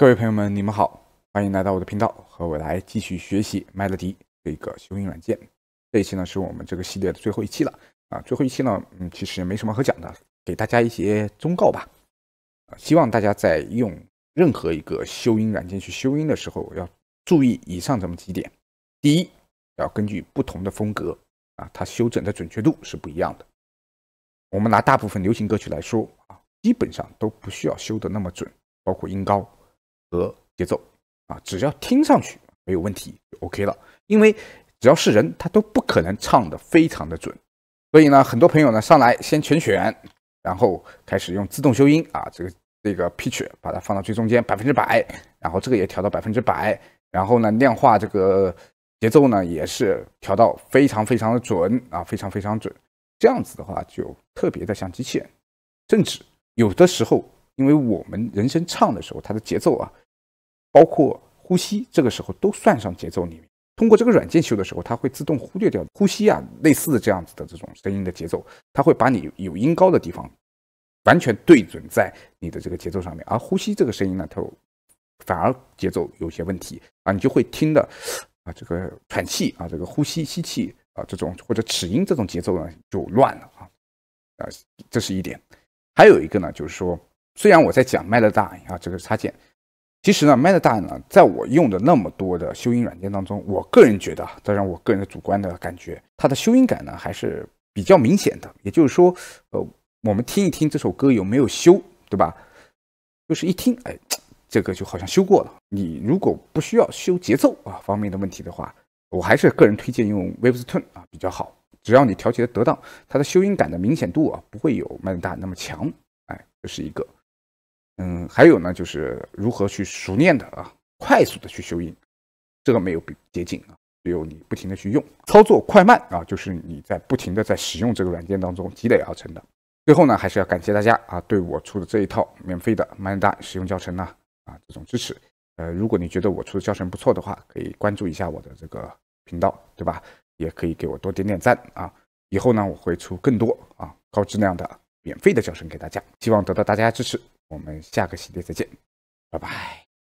各位朋友们，你们好，欢迎来到我的频道，和我来继续学习麦乐迪这个修音软件。这一期呢，是我们这个系列的最后一期了啊。最后一期呢，嗯，其实也没什么可讲的，给大家一些忠告吧。啊，希望大家在用任何一个修音软件去修音的时候，要注意以上这么几点。第一，要根据不同的风格啊，它修整的准确度是不一样的。我们拿大部分流行歌曲来说啊，基本上都不需要修得那么准，包括音高。和节奏啊，只要听上去没有问题就 OK 了。因为只要是人，他都不可能唱的非常的准。所以呢，很多朋友呢上来先全选，然后开始用自动修音啊，这个这个 pitch 把它放到最中间百分之百，然后这个也调到百分之百，然后呢量化这个节奏呢也是调到非常非常的准啊，非常非常准。这样子的话就特别的像机器人，甚至有的时候，因为我们人声唱的时候，它的节奏啊。包括呼吸，这个时候都算上节奏里面。通过这个软件修的时候，它会自动忽略掉呼吸啊，类似的这样子的这种声音的节奏，它会把你有音高的地方完全对准在你的这个节奏上面。而呼吸这个声音呢，它反而节奏有些问题啊，你就会听的啊，这个喘气啊，这个呼吸吸气啊，这种或者齿音这种节奏呢就乱了啊啊，这是一点。还有一个呢，就是说，虽然我在讲麦乐大啊这个插件。其实呢 m a d a r 呢，在我用的那么多的修音软件当中，我个人觉得啊，这让我个人的主观的感觉，它的修音感呢还是比较明显的。也就是说，呃，我们听一听这首歌有没有修，对吧？就是一听，哎，这个就好像修过了。你如果不需要修节奏啊方面的问题的话，我还是个人推荐用 Waves Tune 啊比较好。只要你调节得当，它的修音感的明显度啊，不会有 Madara 那么强。哎，这是一个。嗯，还有呢，就是如何去熟练的啊，快速的去修音，这个没有捷捷径啊，只有你不停的去用，操作快慢啊，就是你在不停的在使用这个软件当中积累而成的。最后呢，还是要感谢大家啊，对我出的这一套免费的 m i n d a 使用教程呢，啊这种支持。呃，如果你觉得我出的教程不错的话，可以关注一下我的这个频道，对吧？也可以给我多点点赞啊。以后呢，我会出更多啊高质量的免费的教程给大家，希望得到大家支持。我们下个系列再见，拜拜。